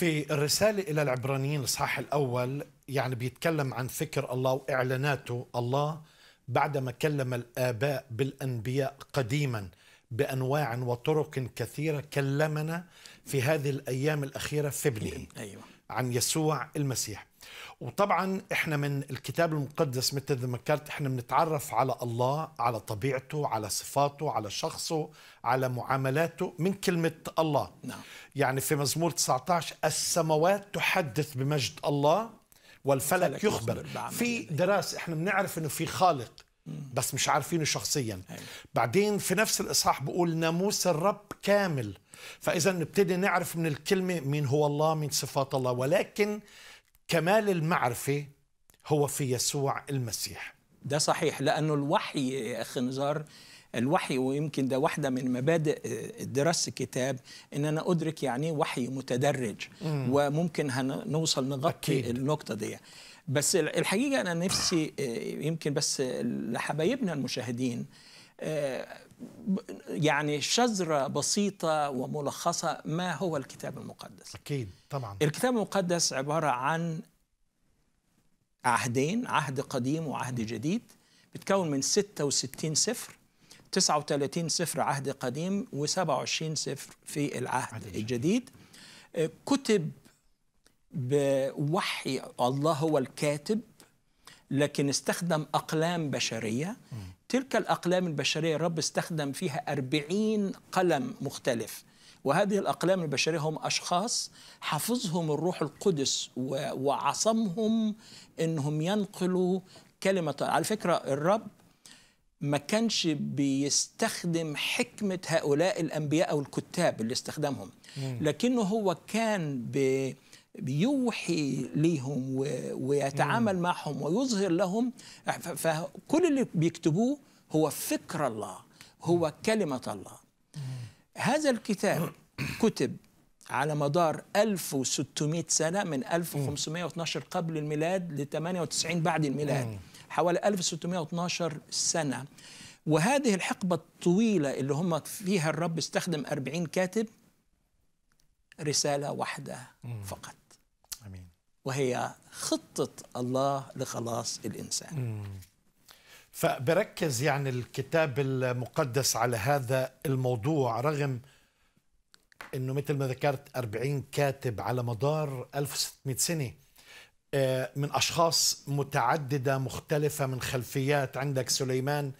في الرسالة إلى العبرانيين الإصحاح الأول يعني بيتكلم عن فكر الله وإعلاناته الله بعدما كلم الآباء بالأنبياء قديما بأنواع وطرق كثيرة كلمنا في هذه الأيام الأخيرة في ابنه أيوة. عن يسوع المسيح وطبعا احنا من الكتاب المقدس مثل ذكرت احنا بنتعرف على الله على طبيعته على صفاته على شخصه على معاملاته من كلمة الله نعم. يعني في مزمور 19 السماوات تحدث بمجد الله والفلك يخبر, يخبر في دراسة احنا بنعرف انه في خالق بس مش عارفينه شخصيا أيوة. بعدين في نفس الاصحاح بقول ناموس الرب كامل فاذا نبتدي نعرف من الكلمه مين هو الله من صفات الله ولكن كمال المعرفه هو في يسوع المسيح ده صحيح لانه الوحي يا اخي نزار الوحي ويمكن ده واحدة من مبادئ آه، دراسة الكتاب إن أنا أدرك يعني وحي متدرج مم. وممكن هنوصل نغطي أكيد. النقطة دي بس الحقيقه انا نفسي آه، يمكن بس لحبايبنا المشاهدين آه، يعني شذره بسيطه وملخصه ما هو الكتاب المقدس اكيد طبعا الكتاب المقدس عباره عن عهدين عهد قديم وعهد جديد بتكون من 66 سفر 39 سفر عهد قديم و27 سفر في العهد الجديد آه، كتب بوحي الله هو الكاتب لكن استخدم أقلام بشرية تلك الأقلام البشرية الرب استخدم فيها أربعين قلم مختلف وهذه الأقلام البشرية هم أشخاص حفظهم الروح القدس وعصمهم أنهم ينقلوا كلمة على فكرة الرب ما كانش بيستخدم حكمة هؤلاء الأنبياء أو الكتاب اللي استخدمهم لكنه هو كان بي بيوحي ليهم ويتعامل مم. معهم ويظهر لهم فكل اللي بيكتبوه هو فكر الله هو كلمة الله مم. هذا الكتاب كتب على مدار 1600 سنة من 1512 قبل الميلاد ل 98 بعد الميلاد حوالي 1612 سنة وهذه الحقبة الطويلة اللي هم فيها الرب استخدم 40 كاتب رسالة واحدة فقط وهي خطة الله لخلاص الإنسان فبركز يعني الكتاب المقدس على هذا الموضوع رغم أنه مثل ما ذكرت 40 كاتب على مدار 1600 سنة آه، من أشخاص متعددة مختلفة من خلفيات عندك سليمان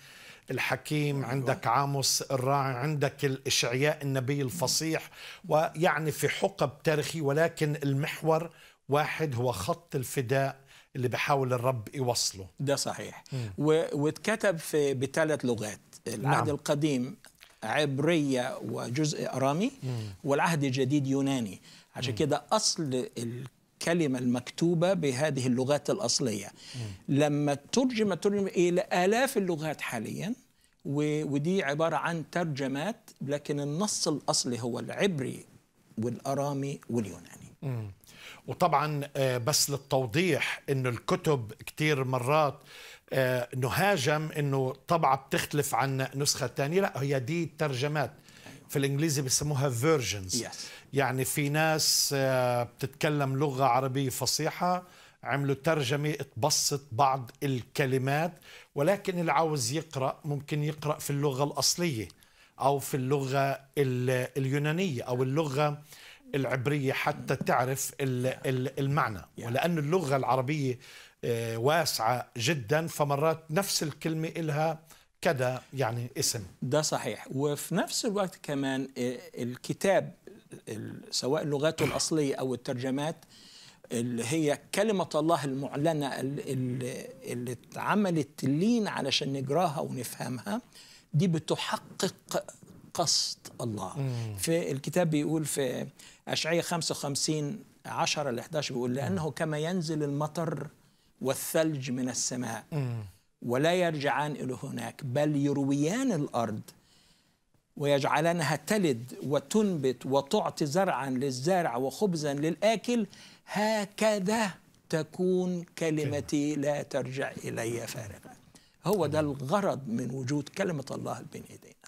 الحكيم أيوة. عندك عاموس الراعي عندك الإشعياء النبي الفصيح ويعني في حقب تاريخي ولكن المحور واحد هو خط الفداء اللي بحاول الرب يوصله ده صحيح و... واتكتب في بثلاث لغات العهد نعم. القديم عبرية وجزء أرامي مم. والعهد الجديد يوناني عشان كده أصل الكلمة المكتوبة بهذه اللغات الأصلية مم. لما ترجم ترجم إلى آلاف اللغات حاليا ودي عبارة عن ترجمات لكن النص الأصلي هو العبري والأرامي واليوناني وطبعا آه، بس للتوضيح انه الكتب كثير مرات آه، نهاجم انه طبعة بتختلف عن نسخة تانية لا هي دي ترجمات في الانجليزي بيسموها فيرجنز yes. يعني في ناس آه، بتتكلم لغة عربية فصيحة عملوا ترجمة تبسط بعض الكلمات ولكن اللي عاوز يقرأ ممكن يقرأ في اللغة الأصلية أو في اللغة اليونانية أو اللغة العبرية حتى تعرف المعنى ولأن اللغة العربية آه، واسعة جدا فمرات نفس الكلمة إلها كذا يعني اسم ده صحيح وفي نفس الوقت كمان آه، الكتاب سواء لغاته الأصلية أو الترجمات اللي هي كلمة الله المعلنة اللي اتعملت لين علشان نجراها ونفهمها دي بتحقق قصد الله مم. في الكتاب بيقول في أشعية 55 10 ل 11 بيقول لأنه كما ينزل المطر والثلج من السماء مم. ولا يرجعان إلى هناك بل يرويان الأرض ويجعلانها تلد وتنبت وتعطي زرعا للزارع وخبزا للآكل هكذا تكون كلمتي لا ترجع إلي فارغة هو ده الغرض من وجود كلمة الله بين يدينا